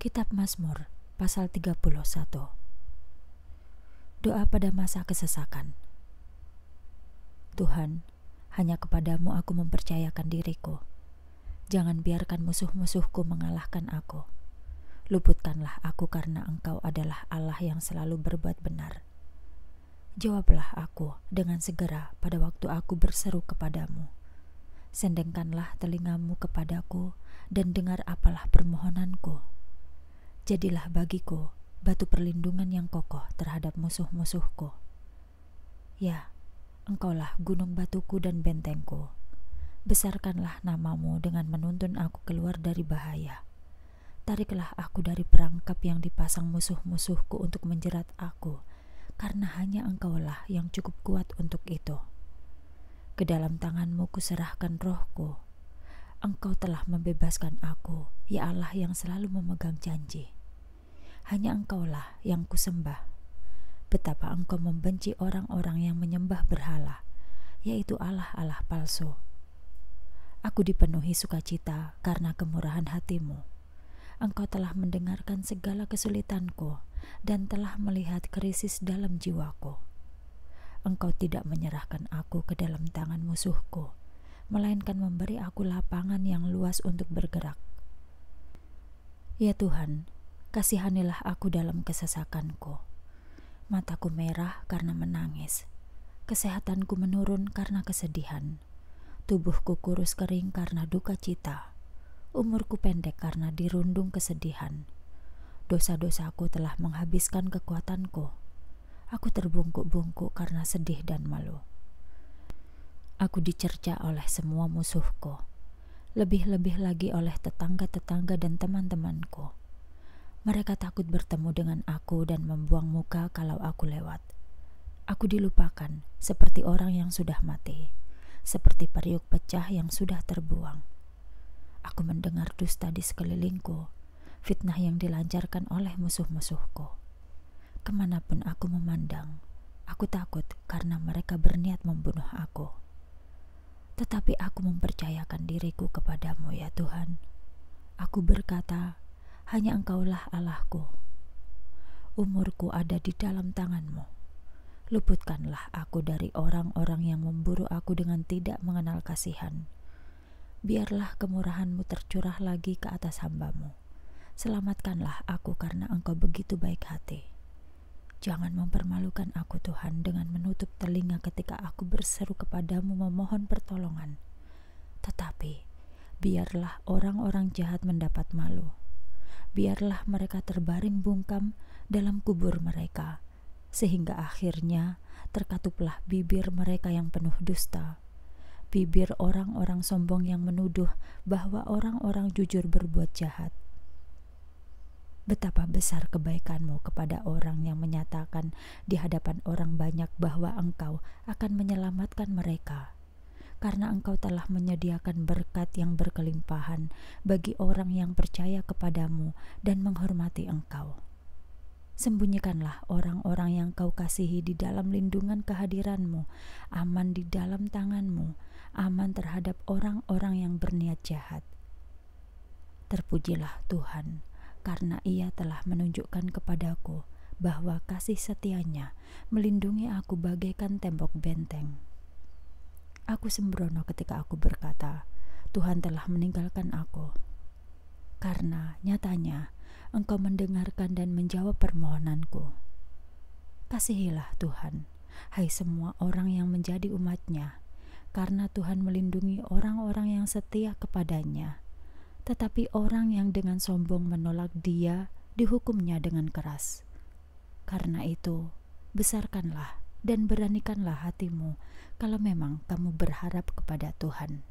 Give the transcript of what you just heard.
Kitab Mazmur pasal 31 Doa pada masa kesesakan Tuhan, hanya kepadamu aku mempercayakan diriku. Jangan biarkan musuh-musuhku mengalahkan aku. Luputkanlah aku karena engkau adalah Allah yang selalu berbuat benar. Jawablah aku dengan segera pada waktu aku berseru kepadamu. Sendengkanlah telingamu kepadaku dan dengar apalah permohonanku. Jadilah bagiku batu perlindungan yang kokoh terhadap musuh-musuhku. Ya, engkaulah gunung batuku dan bentengku. Besarkanlah namamu dengan menuntun aku keluar dari bahaya. Tariklah aku dari perangkap yang dipasang musuh-musuhku untuk menjerat aku, karena hanya engkaulah yang cukup kuat untuk itu. Ke dalam tanganmu kuserahkan rohku, Engkau telah membebaskan aku, ya Allah yang selalu memegang janji. Hanya Engkaulah yang kusembah. Betapa Engkau membenci orang-orang yang menyembah berhala, yaitu Allah-Allah palsu. Aku dipenuhi sukacita karena kemurahan hatimu. Engkau telah mendengarkan segala kesulitanku dan telah melihat krisis dalam jiwaku. Engkau tidak menyerahkan aku ke dalam tangan musuhku melainkan memberi aku lapangan yang luas untuk bergerak. Ya Tuhan, kasihanilah aku dalam kesesakanku. Mataku merah karena menangis. Kesehatanku menurun karena kesedihan. Tubuhku kurus kering karena duka cita. Umurku pendek karena dirundung kesedihan. Dosa-dosaku telah menghabiskan kekuatanku. Aku terbungkuk-bungkuk karena sedih dan malu. Aku dicerca oleh semua musuhku, lebih-lebih lagi oleh tetangga-tetangga dan teman-temanku. Mereka takut bertemu dengan aku dan membuang muka kalau aku lewat. Aku dilupakan seperti orang yang sudah mati, seperti periuk pecah yang sudah terbuang. Aku mendengar dusta di sekelilingku, fitnah yang dilancarkan oleh musuh-musuhku. Kemanapun aku memandang, aku takut karena mereka berniat memandang tetapi aku mempercayakan diriku kepadamu, ya Tuhan. Aku berkata, "Hanya Engkaulah Allahku. Umurku ada di dalam tanganmu. Luputkanlah aku dari orang-orang yang memburu aku dengan tidak mengenal kasihan. Biarlah kemurahanmu tercurah lagi ke atas hambamu. Selamatkanlah aku karena Engkau begitu baik hati." Jangan mempermalukan aku Tuhan dengan menutup telinga ketika aku berseru kepadamu memohon pertolongan. Tetapi, biarlah orang-orang jahat mendapat malu. Biarlah mereka terbaring bungkam dalam kubur mereka, sehingga akhirnya terkatuplah bibir mereka yang penuh dusta. Bibir orang-orang sombong yang menuduh bahwa orang-orang jujur berbuat jahat betapa besar kebaikanmu kepada orang yang menyatakan di hadapan orang banyak bahwa engkau akan menyelamatkan mereka. Karena engkau telah menyediakan berkat yang berkelimpahan bagi orang yang percaya kepadamu dan menghormati engkau. Sembunyikanlah orang-orang yang kau kasihi di dalam lindungan kehadiranmu, aman di dalam tanganmu, aman terhadap orang-orang yang berniat jahat. Terpujilah Tuhan karena ia telah menunjukkan kepadaku bahwa kasih setianya melindungi aku bagaikan tembok benteng. Aku sembrono ketika aku berkata, Tuhan telah meninggalkan aku. Karena nyatanya, engkau mendengarkan dan menjawab permohonanku. Kasihilah Tuhan, hai semua orang yang menjadi umatnya, karena Tuhan melindungi orang-orang yang setia kepadanya tetapi orang yang dengan sombong menolak Dia dihukumnya dengan keras. Karena itu, besarkanlah dan beranikanlah hatimu kalau memang kamu berharap kepada Tuhan.